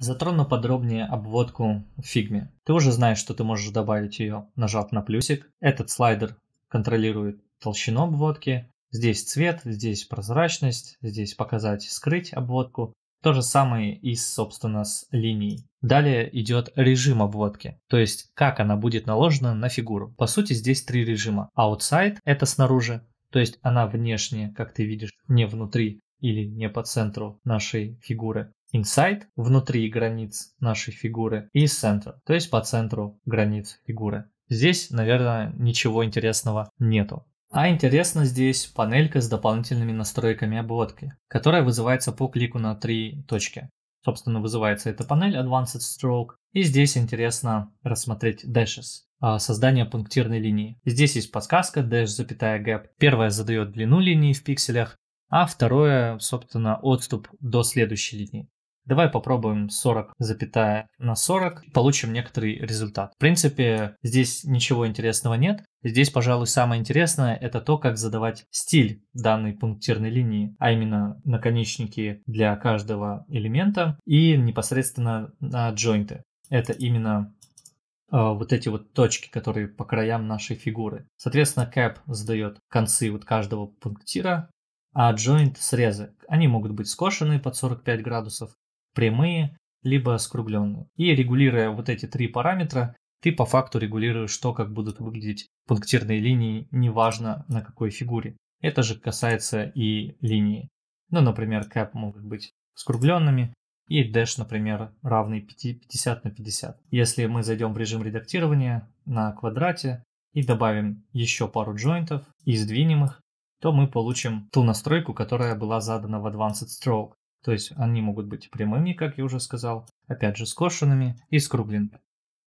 Затрону подробнее обводку в фигме. Ты уже знаешь, что ты можешь добавить ее, нажав на плюсик. Этот слайдер контролирует толщину обводки. Здесь цвет, здесь прозрачность, здесь показать скрыть обводку. То же самое и, собственно, с линией. Далее идет режим обводки, то есть как она будет наложена на фигуру. По сути, здесь три режима. Outside – это снаружи, то есть она внешне, как ты видишь, не внутри или не по центру нашей фигуры inside внутри границ нашей фигуры и center, то есть по центру границ фигуры. Здесь, наверное, ничего интересного нету. А интересно здесь панелька с дополнительными настройками обводки, которая вызывается по клику на три точки. Собственно, вызывается эта панель Advanced Stroke. И здесь интересно рассмотреть dashes, а, создание пунктирной линии. Здесь есть подсказка dash, запятая gap. Первая задает длину линии в пикселях, а второе, собственно, отступ до следующей линии. Давай попробуем 40 запятая на 40, получим некоторый результат. В принципе, здесь ничего интересного нет. Здесь, пожалуй, самое интересное – это то, как задавать стиль данной пунктирной линии, а именно наконечники для каждого элемента и непосредственно на джойнты. Это именно э, вот эти вот точки, которые по краям нашей фигуры. Соответственно, cap задает концы вот каждого пунктира, а джойнт срезы. Они могут быть скошены под 45 градусов, прямые, либо скругленные. И регулируя вот эти три параметра, ты по факту регулируешь то, как будут выглядеть пунктирные линии, неважно на какой фигуре. Это же касается и линии. Ну, например, cap могут быть скругленными, и dash, например, равный 50 на 50. Если мы зайдем в режим редактирования на квадрате и добавим еще пару джойнтов и сдвинем их, то мы получим ту настройку, которая была задана в Advanced Stroke. То есть они могут быть прямыми, как я уже сказал, опять же скошенными и скругленными.